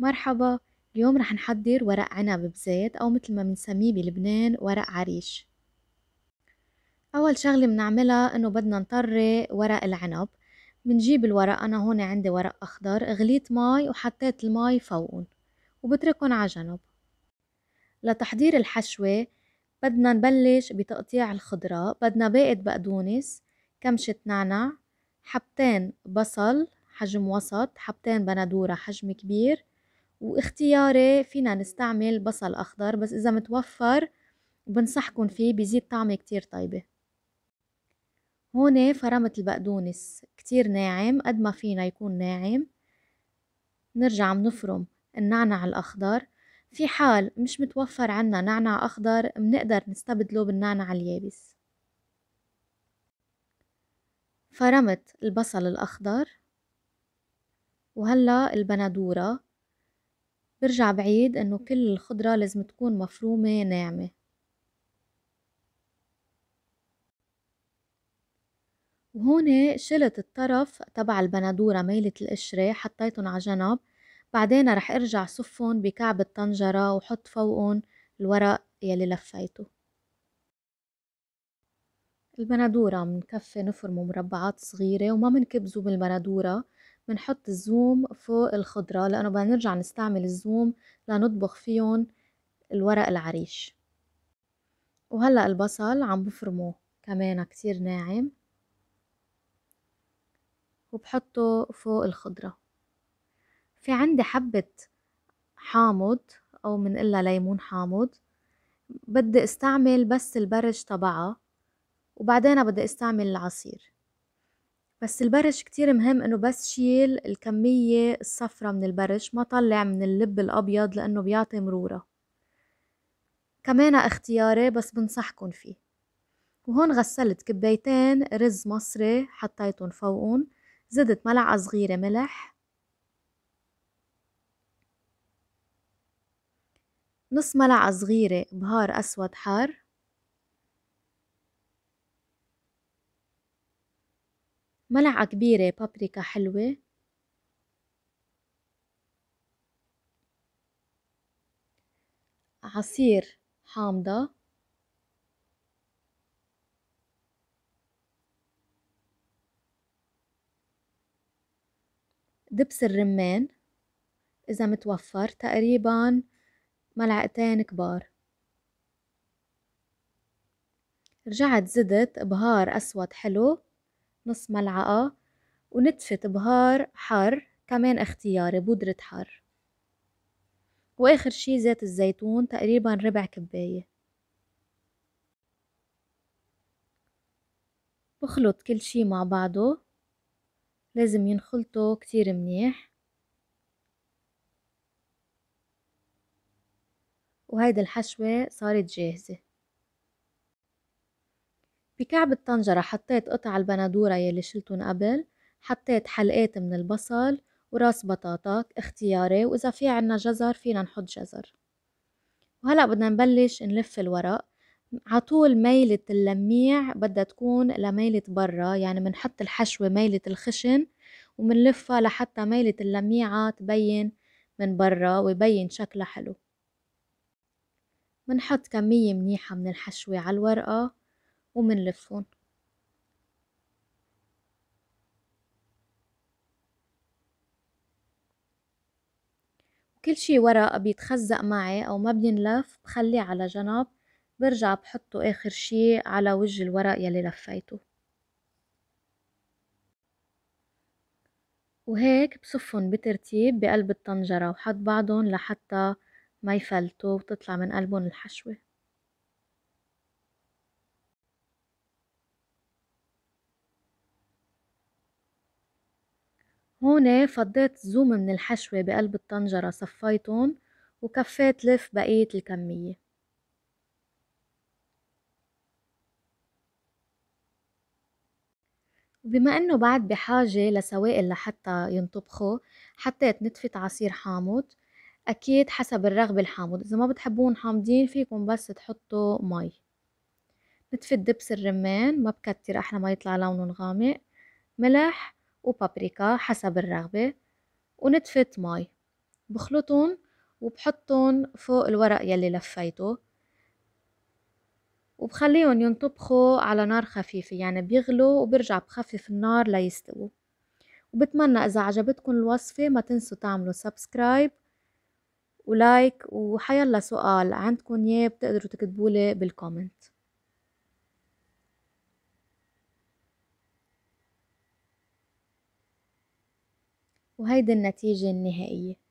مرحبا اليوم رح نحضر ورق عنب بزيت أو مثل ما بنسميه بلبنان ورق عريش أول شغلة بنعملها إنه بدنا نطري ورق العنب بنجيب الورق أنا هون عندي ورق أخضر غليت مي وحطيت المي فوقهم وبتركهم على جنب لتحضير الحشوة بدنا نبلش بتقطيع الخضرة بدنا باقة بقدونس كمشة نعنع حبتين بصل حجم وسط حبتين بندورة حجم كبير واختياري فينا نستعمل بصل أخضر بس إذا متوفر بنصحكم فيه بيزيد طعمة كتير طيبة هون فرمت البقدونس كتير ناعم قد ما فينا يكون ناعم نرجع منفرم النعنع الأخضر في حال مش متوفر عنا نعنع أخضر بنقدر نستبدله بالنعنع اليابس فرمت البصل الأخضر وهلا البندورة برجع بعيد إنه كل الخضرة لازم تكون مفرومة ناعمة وهون شلت الطرف تبع البندورة ميلة القشرة حطيتهم على جنب بعدين رح ارجع صفهم بكعب الطنجرة وحط فوقهم الورق يلي لفيته البندورة منكفي نفرمه مربعات صغيرة وما منكبزه بالبندورة بنحط الزوم فوق الخضرة لأنه بدنا نرجع نستعمل الزوم لنطبخ فيهم الورق العريش وهلأ البصل عم بفرموه كمان كتير ناعم وبحطه فوق الخضرة في عندي حبة حامض أو إلا ليمون حامض بدي استعمل بس البرش تبعها وبعدين بدي استعمل العصير بس البرش كتير مهم انه بس شيل الكمية الصفرة من البرش ما طلع من اللب الابيض لانه بيعطي مرورة كمان اختياري بس بنصحكن فيه وهون غسلت كبايتين رز مصري حطيتن فوقن زدت ملعقة صغيرة ملح نص ملعقة صغيرة بهار أسود حار ملعقة كبيرة بابريكا حلوة عصير حامضة دبس الرمان إذا متوفر تقريبا ملعقتين كبار رجعت زدت بهار أسود حلو نص ملعقة ونتفة بهار حار كمان اختياري بودرة حار وآخر شي زيت الزيتون تقريبا ربع كباية بخلط كل شي مع بعضه لازم ينخلطوا كتير منيح وهيدي الحشوة صارت جاهزة بكعب الطنجرة حطيت قطع البندورة يلي شلتن قبل حطيت حلقات من البصل وراس بطاطا اختياري وإذا في عنا جزر فينا نحط جزر وهلأ بدنا نبلش نلف الورق عطول ميلة اللميع بدها تكون لميلة برا يعني بنحط الحشوة ميلة الخشن وبنلفها لحتى ميلة اللميعة تبين من برا ويبين شكلها حلو بنحط كمية منيحة من الحشوة على الورقة ومنلفهم كل شي ورق بيتخزق معي أو ما بينلف بخليه على جنب برجع بحطه آخر شي على وجه الورق يلي لفيته وهيك بصفهم بترتيب بقلب الطنجرة وحط بعضهم لحتى ما يفلتوا وتطلع من قلبهم الحشوة هون فضيت زوم من الحشوة بقلب الطنجرة صفيتهم وكفيت لف بقية الكمية بما انه بعد بحاجة لسوائل لحتى ينطبخوا حطيت نتفة عصير حامض اكيد حسب الرغبة الحامض اذا ما بتحبون حامضين فيكم بس تحطوا مي نتفة دبس الرمان ما بكتر احلى ما يطلع لونه غامق ملح وبابريكا حسب الرغبة ونتفة مي بخلطهم وبحطهم فوق الورق يلي لفيته وبخليهم ينطبخوا على نار خفيفة يعني بيغلوا وبرجع بخفف النار ليستووا وبتمنى إذا عجبتكم الوصفة ما تنسوا تعملوا سبسكرايب ولايك وحيلا سؤال عندكم ياه بتقدروا تكتبولي بالكومنت وهيدي النتيجة النهائية